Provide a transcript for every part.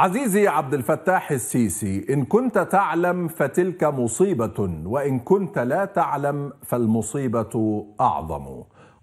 عزيزي عبد الفتاح السيسي ان كنت تعلم فتلك مصيبه وان كنت لا تعلم فالمصيبه اعظم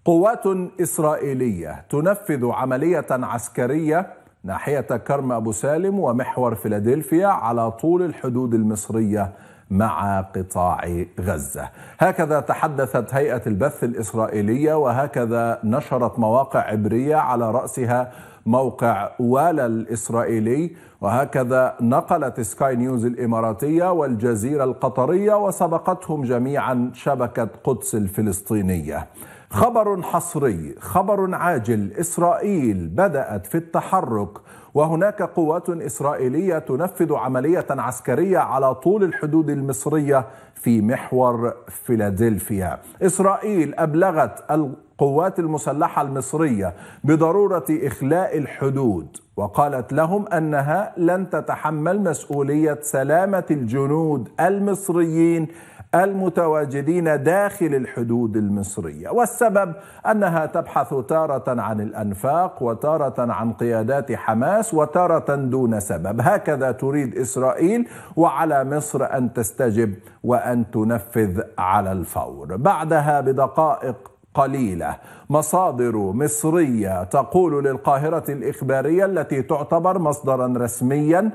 قوات اسرائيليه تنفذ عمليه عسكريه ناحيه كرم ابو سالم ومحور فيلادلفيا على طول الحدود المصريه مع قطاع غزه. هكذا تحدثت هيئه البث الاسرائيليه وهكذا نشرت مواقع عبريه على راسها موقع والا الاسرائيلي وهكذا نقلت سكاي نيوز الاماراتيه والجزيره القطريه وسبقتهم جميعا شبكه قدس الفلسطينيه. خبر حصري، خبر عاجل، اسرائيل بدات في التحرك وهناك قوات إسرائيلية تنفذ عملية عسكرية على طول الحدود المصرية في محور فيلادلفيا إسرائيل أبلغت القوات المسلحة المصرية بضرورة إخلاء الحدود وقالت لهم أنها لن تتحمل مسؤولية سلامة الجنود المصريين المتواجدين داخل الحدود المصريه والسبب انها تبحث تاره عن الانفاق وتاره عن قيادات حماس وتاره دون سبب هكذا تريد اسرائيل وعلى مصر ان تستجب وان تنفذ على الفور بعدها بدقائق قليله مصادر مصريه تقول للقاهره الاخباريه التي تعتبر مصدرا رسميا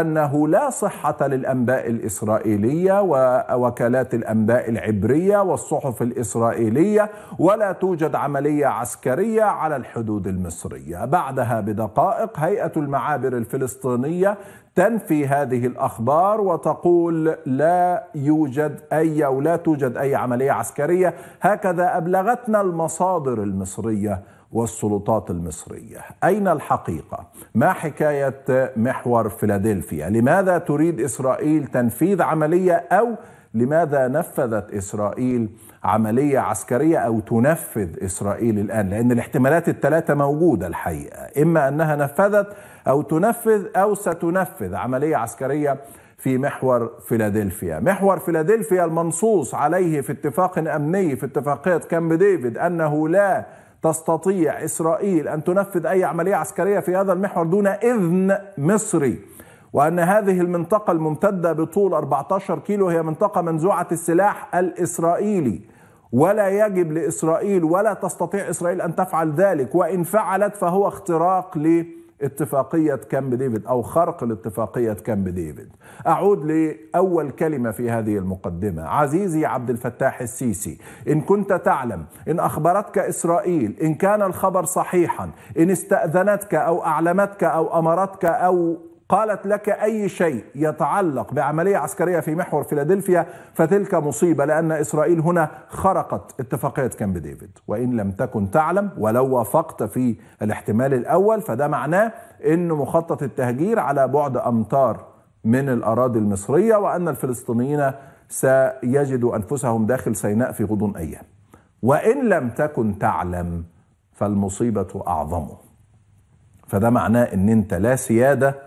انه لا صحه للانباء الاسرائيليه ووكالات الانباء العبريه والصحف الاسرائيليه ولا توجد عمليه عسكريه على الحدود المصريه. بعدها بدقائق هيئه المعابر الفلسطينيه تنفي هذه الاخبار وتقول لا يوجد اي او لا توجد اي عمليه عسكريه هكذا ابلغتنا المصادر المصريه. والسلطات المصرية أين الحقيقة؟ ما حكاية محور فيلادلفيا؟ لماذا تريد إسرائيل تنفيذ عملية أو لماذا نفذت إسرائيل عملية عسكرية أو تنفذ إسرائيل الآن لأن الاحتمالات الثلاثة موجودة الحقيقة إما أنها نفذت أو تنفذ أو ستنفذ عملية عسكرية في محور فيلادلفيا محور فيلادلفيا المنصوص عليه في اتفاق أمني في اتفاقية كامب ديفيد أنه لا تستطيع إسرائيل أن تنفذ أي عملية عسكرية في هذا المحور دون إذن مصري وأن هذه المنطقة الممتدة بطول 14 كيلو هي منطقة منزوعة السلاح الإسرائيلي ولا يجب لإسرائيل ولا تستطيع إسرائيل أن تفعل ذلك وإن فعلت فهو اختراق ل اتفاقية كامب ديفيد أو خرق لاتفاقية كامب ديفيد أعود لأول كلمة في هذه المقدمة عزيزي عبد الفتاح السيسي إن كنت تعلم إن أخبرتك إسرائيل إن كان الخبر صحيحا إن استأذنتك أو أعلمتك أو أمرتك أو قالت لك أي شيء يتعلق بعملية عسكرية في محور فيلادلفيا فتلك مصيبة لأن إسرائيل هنا خرقت اتفاقية كامب ديفيد وإن لم تكن تعلم ولو وافقت في الاحتمال الأول فده معناه أن مخطط التهجير على بعد أمتار من الأراضي المصرية وأن الفلسطينيين سيجدوا أنفسهم داخل سيناء في غضون أيام وإن لم تكن تعلم فالمصيبة أعظم فده معناه أن أنت لا سيادة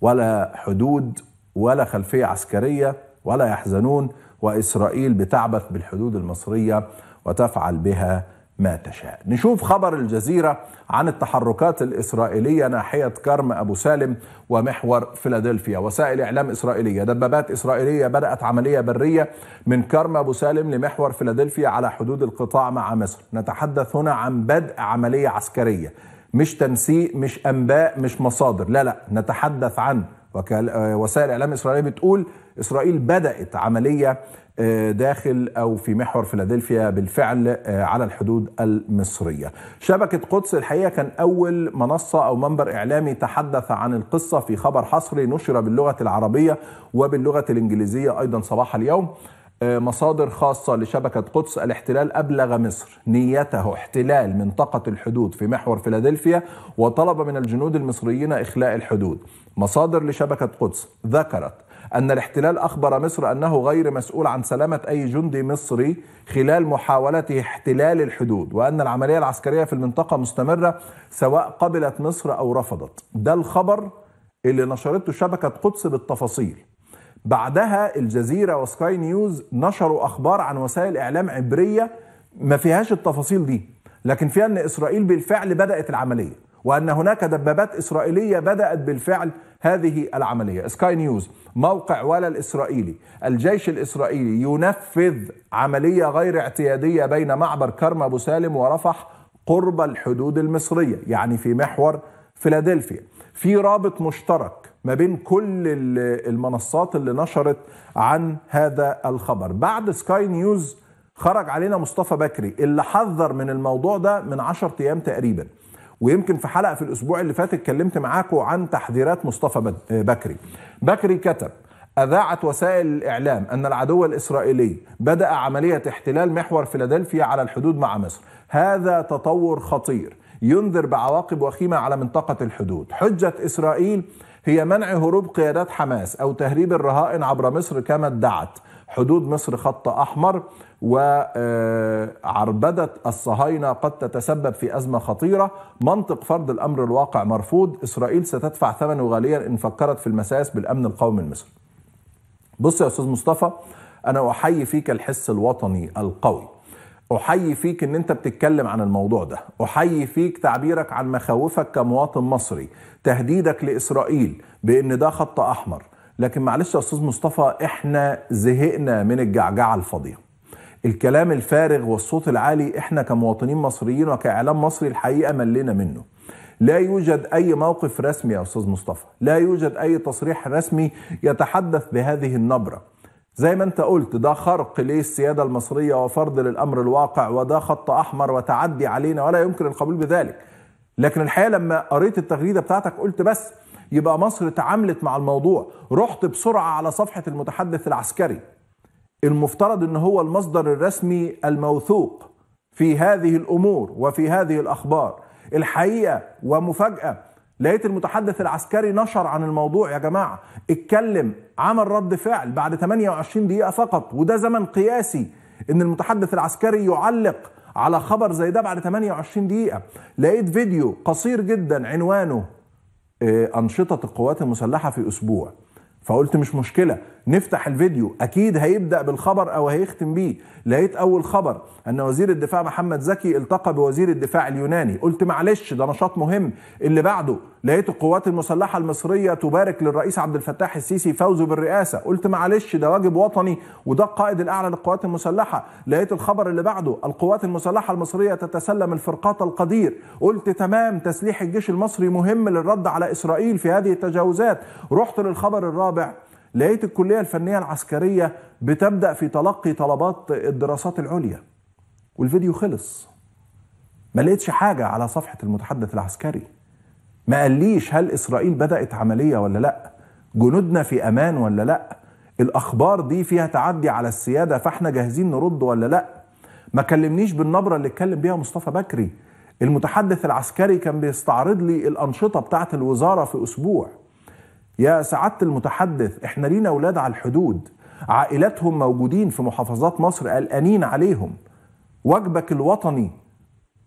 ولا حدود ولا خلفية عسكرية ولا يحزنون وإسرائيل بتعبث بالحدود المصرية وتفعل بها ما تشاء نشوف خبر الجزيرة عن التحركات الإسرائيلية ناحية كرم أبو سالم ومحور فيلادلفيا وسائل إعلام إسرائيلية دبابات إسرائيلية بدأت عملية برية من كرم أبو سالم لمحور فيلادلفيا على حدود القطاع مع مصر نتحدث هنا عن بدء عملية عسكرية مش تنسيق مش انباء مش مصادر لا لا نتحدث عن آه، وسائل الاعلام الاسرائيليه بتقول اسرائيل بدات عمليه آه، داخل او في محور فيلادلفيا بالفعل آه، على الحدود المصريه. شبكه قدس الحقيقه كان اول منصه او منبر اعلامي تحدث عن القصه في خبر حصري نشر باللغه العربيه وباللغه الانجليزيه ايضا صباح اليوم. آه، مصادر خاصة لشبكة قدس الاحتلال أبلغ مصر نيته احتلال منطقة الحدود في محور فيلادلفيا وطلب من الجنود المصريين إخلاء الحدود مصادر لشبكة قدس ذكرت أن الاحتلال أخبر مصر أنه غير مسؤول عن سلامة أي جندي مصري خلال محاولته احتلال الحدود وأن العملية العسكرية في المنطقة مستمرة سواء قبلت مصر أو رفضت ده الخبر اللي نشرته شبكة قدس بالتفاصيل بعدها الجزيرة وسكاي نيوز نشروا أخبار عن وسائل إعلام عبرية ما فيهاش التفاصيل دي لكن فيها أن إسرائيل بالفعل بدأت العملية وأن هناك دبابات إسرائيلية بدأت بالفعل هذه العملية سكاي نيوز موقع ولا الإسرائيلي الجيش الإسرائيلي ينفذ عملية غير اعتيادية بين معبر كرم أبو سالم ورفح قرب الحدود المصرية يعني في محور فيلادلفيا في رابط مشترك ما بين كل المنصات اللي نشرت عن هذا الخبر بعد سكاي نيوز خرج علينا مصطفى بكري اللي حذر من الموضوع ده من 10 ايام تقريبا ويمكن في حلقه في الاسبوع اللي فات اتكلمت معاكم عن تحذيرات مصطفى بكري بكري كتب أذاعت وسائل الإعلام أن العدو الإسرائيلي بدأ عملية احتلال محور فيلادلفيا على الحدود مع مصر هذا تطور خطير ينذر بعواقب وخيمة على منطقة الحدود حجة إسرائيل هي منع هروب قيادات حماس أو تهريب الرهائن عبر مصر كما ادعت حدود مصر خط أحمر وعربدة آه، الصهاينة قد تتسبب في أزمة خطيرة منطق فرض الأمر الواقع مرفوض إسرائيل ستدفع ثمنه غاليا إن فكرت في المساس بالأمن القومي المصري بص يا أستاذ مصطفى أنا أحيي فيك الحس الوطني القوي احيي فيك ان انت بتتكلم عن الموضوع ده احيي فيك تعبيرك عن مخاوفك كمواطن مصري تهديدك لاسرائيل بان ده خط احمر لكن معلش يا استاذ مصطفى احنا زهقنا من الجعجعه الفاضيه الكلام الفارغ والصوت العالي احنا كمواطنين مصريين وكاعلام مصري الحقيقه ملينا منه لا يوجد اي موقف رسمي يا استاذ مصطفى لا يوجد اي تصريح رسمي يتحدث بهذه النبره زي ما انت قلت ده خرق للسياده المصريه وفرض للامر الواقع وده خط احمر وتعدي علينا ولا يمكن القبول بذلك. لكن الحقيقه لما قريت التغريده بتاعتك قلت بس يبقى مصر تعاملت مع الموضوع، رحت بسرعه على صفحه المتحدث العسكري. المفترض ان هو المصدر الرسمي الموثوق في هذه الامور وفي هذه الاخبار. الحقيقه ومفاجاه لقيت المتحدث العسكري نشر عن الموضوع يا جماعة اتكلم عمل رد فعل بعد 28 دقيقة فقط وده زمن قياسي ان المتحدث العسكري يعلق على خبر زي ده بعد 28 دقيقة لقيت فيديو قصير جدا عنوانه آه، أنشطة القوات المسلحة في أسبوع فقلت مش مشكلة نفتح الفيديو اكيد هيبدا بالخبر او هيختم بيه لقيت اول خبر ان وزير الدفاع محمد زكي التقى بوزير الدفاع اليوناني قلت معلش ده نشاط مهم اللي بعده لقيت القوات المسلحه المصريه تبارك للرئيس عبد الفتاح السيسي فوزه بالرئاسه قلت معلش ده واجب وطني وده القائد الاعلى للقوات المسلحه لقيت الخبر اللي بعده القوات المسلحه المصريه تتسلم الفرقات القدير قلت تمام تسليح الجيش المصري مهم للرد على اسرائيل في هذه التجاوزات رحت للخبر الرابع لقيت الكلية الفنية العسكرية بتبدأ في تلقي طلبات الدراسات العليا والفيديو خلص ما لقيتش حاجة على صفحة المتحدث العسكري ما قاليش هل إسرائيل بدأت عملية ولا لأ جنودنا في أمان ولا لأ الأخبار دي فيها تعدي على السيادة فإحنا جاهزين نرد ولا لأ ما كلمنيش بالنبرة اللي اتكلم بيها مصطفى بكري المتحدث العسكري كان بيستعرض لي الأنشطة بتاعة الوزارة في أسبوع يا سعاده المتحدث احنا لينا اولاد على الحدود عائلاتهم موجودين في محافظات مصر قلقانين عليهم واجبك الوطني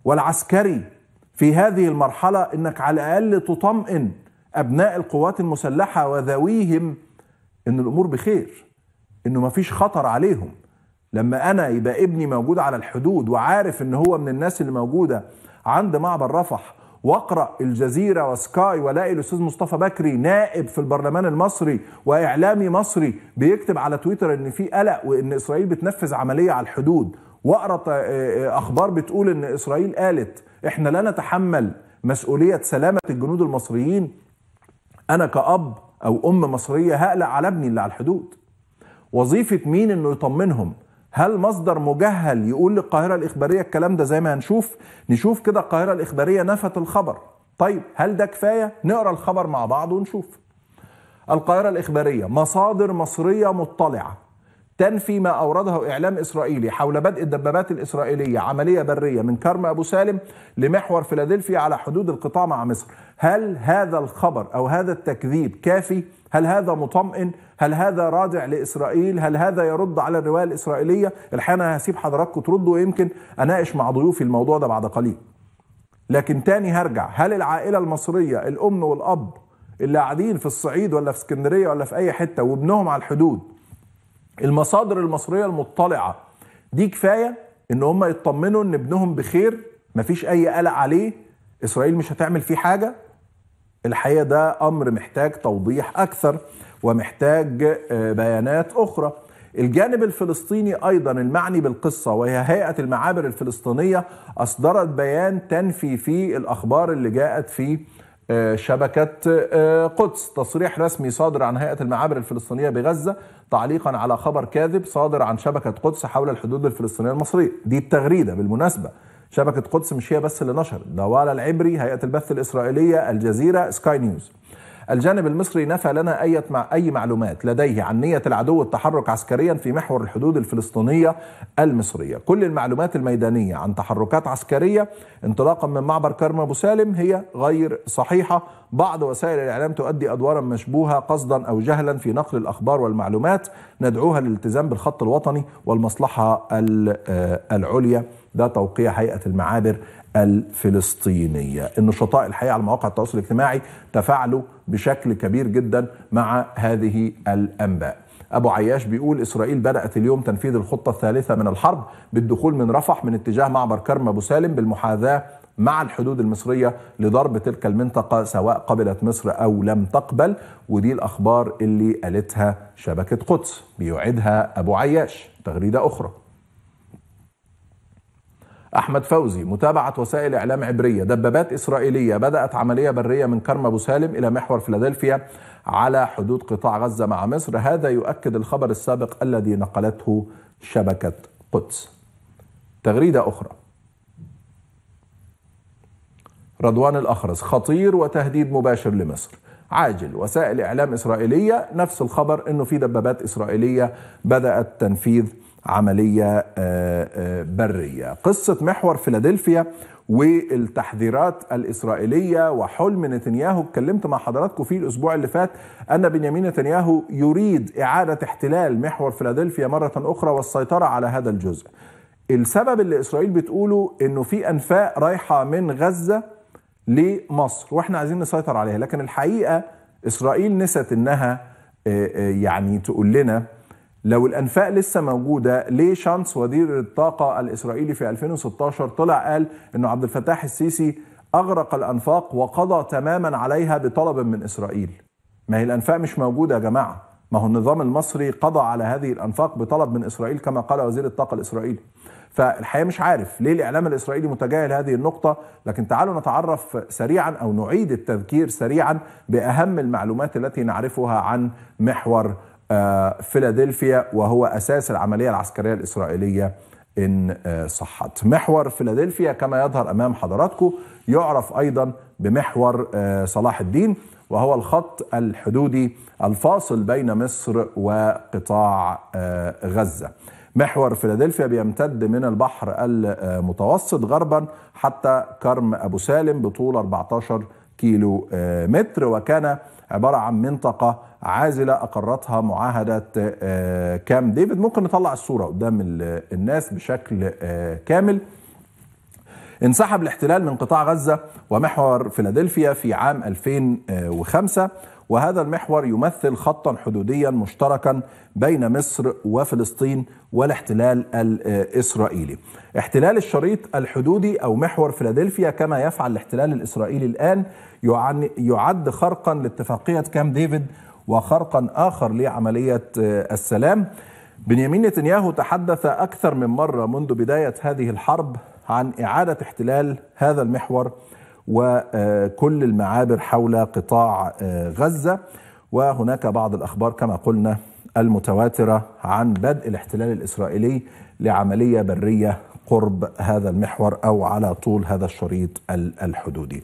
والعسكري في هذه المرحله انك على الاقل تطمئن ابناء القوات المسلحه وذويهم ان الامور بخير انه مفيش خطر عليهم لما انا يبقى ابني موجود على الحدود وعارف ان هو من الناس اللي موجوده عند معبر رفح واقرأ الجزيرة وسكاي ولاقي الأستاذ مصطفى بكري نائب في البرلمان المصري وإعلامي مصري بيكتب على تويتر إن في قلق وإن إسرائيل بتنفذ عملية على الحدود واقرأ آه، آه، أخبار بتقول إن إسرائيل قالت إحنا لا نتحمل مسؤولية سلامة الجنود المصريين أنا كأب أو أم مصرية هقلق على ابني اللي على الحدود وظيفة مين إنه يطمنهم هل مصدر مجهل يقول للقاهرة الإخبارية الكلام ده زي ما هنشوف نشوف كده القاهرة الإخبارية نفت الخبر طيب هل ده كفاية نقرأ الخبر مع بعض ونشوف القاهرة الإخبارية مصادر مصرية مطلعة تنفي ما أورده إعلام إسرائيلي حول بدء الدبابات الإسرائيلية عملية برية من كرم أبو سالم لمحور فيلادلفيا على حدود القطاع مع مصر هل هذا الخبر أو هذا التكذيب كافي؟ هل هذا مطمئن؟ هل هذا رادع لإسرائيل هل هذا يرد على الرواية الإسرائيلية الحقيقة أنا هسيب حضراتكم تردوا ويمكن أناقش مع ضيوفي الموضوع ده بعد قليل لكن تاني هرجع هل العائلة المصرية الأم والأب اللي قاعدين في الصعيد ولا في اسكندرية ولا في أي حتة وابنهم على الحدود المصادر المصرية المطلعة دي كفاية إن هم يطمنوا إن ابنهم بخير مفيش أي قلق عليه إسرائيل مش هتعمل فيه حاجة الحقيقة ده أمر محتاج توضيح أكثر ومحتاج آه، بيانات أخرى الجانب الفلسطيني ايضا المعني بالقصه وهي هيئه المعابر الفلسطينيه اصدرت بيان تنفي فيه الاخبار اللي جاءت في آه، شبكة آه، قدس تصريح رسمي صادر عن هيئة المعابر الفلسطينية بغزة تعليقا على خبر كاذب صادر عن شبكة قدس حول الحدود الفلسطينية المصرية دي التغريدة بالمناسبة شبكة قدس مش هي بس اللي نشرت دوالة العبري هيئة البث الإسرائيلية الجزيرة سكاي نيوز الجانب المصري نفى لنا أي أي معلومات لديه عن نية العدو التحرك عسكريا في محور الحدود الفلسطينية المصرية كل المعلومات الميدانية عن تحركات عسكرية انطلاقا من معبر كرم أبو سالم هي غير صحيحة بعض وسائل الإعلام تؤدي أدوارا مشبوهة قصدا أو جهلا في نقل الأخبار والمعلومات ندعوها للالتزام بالخط الوطني والمصلحة آه، العليا ده توقيع هيئة المعابر الفلسطينية النشطاء الحقيقة على مواقع التواصل الاجتماعي تفاعلوا بشكل كبير جدا مع هذه الأنباء أبو عياش بيقول إسرائيل بدأت اليوم تنفيذ الخطة الثالثة من الحرب بالدخول من رفح من اتجاه معبر كرم أبو سالم بالمحاذاة مع الحدود المصرية لضرب تلك المنطقة سواء قبلت مصر أو لم تقبل ودي الأخبار اللي قالتها شبكة قدس بيعيدها أبو عياش تغريدة أخرى أحمد فوزي متابعة وسائل إعلام عبرية دبابات إسرائيلية بدأت عملية برية من كرم أبو سالم إلى محور فيلادلفيا على حدود قطاع غزة مع مصر هذا يؤكد الخبر السابق الذي نقلته شبكة قدس تغريدة أخرى رضوان الأخرس خطير وتهديد مباشر لمصر عاجل وسائل إعلام إسرائيلية نفس الخبر أنه في دبابات إسرائيلية بدأت تنفيذ عملية آه، آه، برية قصة محور فيلادلفيا والتحذيرات الإسرائيلية وحلم نتنياهو اتكلمت مع حضراتكم فيه الأسبوع اللي فات أن بنيامين نتنياهو يريد إعادة احتلال محور فيلادلفيا مرة أخرى والسيطرة على هذا الجزء السبب اللي إسرائيل بتقوله أنه في أنفاق رايحة من غزة لمصر وإحنا عايزين نسيطر عليها لكن الحقيقة إسرائيل نست أنها آه، يعني تقول لنا لو الانفاق لسه موجوده ليه شانس وزير الطاقه الاسرائيلي في 2016 طلع قال انه عبد الفتاح السيسي اغرق الانفاق وقضى تماما عليها بطلب من اسرائيل ما هي الانفاق مش موجوده يا جماعه ما هو النظام المصري قضى على هذه الانفاق بطلب من اسرائيل كما قال وزير الطاقه الاسرائيلي فالحقيقه مش عارف ليه الاعلام الاسرائيلي متجاهل هذه النقطه لكن تعالوا نتعرف سريعا او نعيد التذكير سريعا باهم المعلومات التي نعرفها عن محور آه، فيلادلفيا وهو أساس العملية العسكرية الإسرائيلية إن آه، صحت محور فيلادلفيا كما يظهر أمام حضراتكم يعرف أيضا بمحور آه، صلاح الدين وهو الخط الحدودي الفاصل بين مصر وقطاع غزة محور فيلادلفيا بيمتد من البحر المتوسط غربا حتى كرم أبو سالم بطول 14 كيلو آه، متر وكان عبارة عن منطقة عازلة أقرتها معاهدة آه، كام ديفيد ممكن نطلع الصورة قدام الناس بشكل آه، كامل انسحب الاحتلال من قطاع غزة ومحور فيلادلفيا في عام 2005 وهذا المحور يمثل خطا حدوديا مشتركا بين مصر وفلسطين والاحتلال الاسرائيلي. احتلال الشريط الحدودي او محور فيلادلفيا كما يفعل الاحتلال الاسرائيلي الان يعد خرقا لاتفاقيه كام ديفيد وخرقا اخر لعمليه آه، السلام. بنيامين نتنياهو تحدث اكثر من مره منذ بدايه هذه الحرب عن اعاده احتلال هذا المحور وكل المعابر حول قطاع آه، غزة وهناك بعض الأخبار كما قلنا المتواترة عن بدء الاحتلال الإسرائيلي لعملية برية قرب هذا المحور أو على طول هذا الشريط الحدودي